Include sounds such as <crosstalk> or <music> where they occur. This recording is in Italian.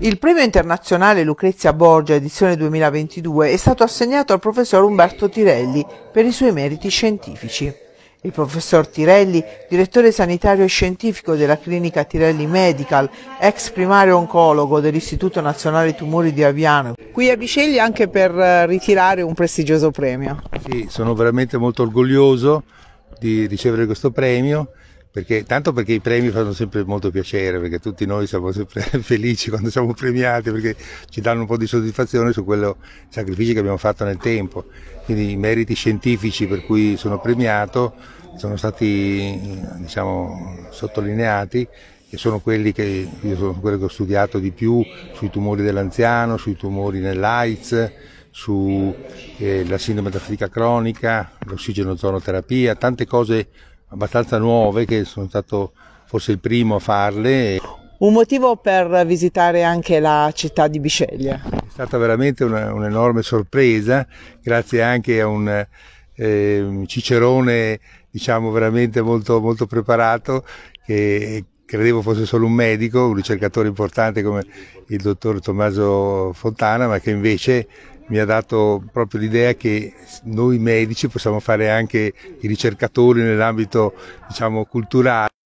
Il premio internazionale Lucrezia Borgia edizione 2022 è stato assegnato al professor Umberto Tirelli per i suoi meriti scientifici. Il professor Tirelli, direttore sanitario e scientifico della clinica Tirelli Medical, ex primario oncologo dell'Istituto Nazionale Tumori di Aviano. Qui a Biceglie anche per eh, ritirare un prestigioso premio. Sì, sono veramente molto orgoglioso di ricevere questo premio perché, tanto perché i premi fanno sempre molto piacere, perché tutti noi siamo sempre <laughs> felici quando siamo premiati, perché ci danno un po' di soddisfazione su quello sacrifici che abbiamo fatto nel tempo. Quindi i meriti scientifici per cui sono premiato sono stati diciamo, sottolineati e sono quelli che io sono quello che ho studiato di più sui tumori dell'anziano, sui tumori nell'AIDS, sulla eh, sindrome da fatica cronica, l'ossigeno l'ossigenozonoterapia, tante cose abbastanza nuove che sono stato forse il primo a farle. Un motivo per visitare anche la città di Bisceglie. È stata veramente una, un'enorme sorpresa, grazie anche a un eh, cicerone diciamo veramente molto, molto preparato che credevo fosse solo un medico, un ricercatore importante come il dottor Tommaso Fontana, ma che invece mi ha dato proprio l'idea che noi medici possiamo fare anche i ricercatori nell'ambito diciamo, culturale.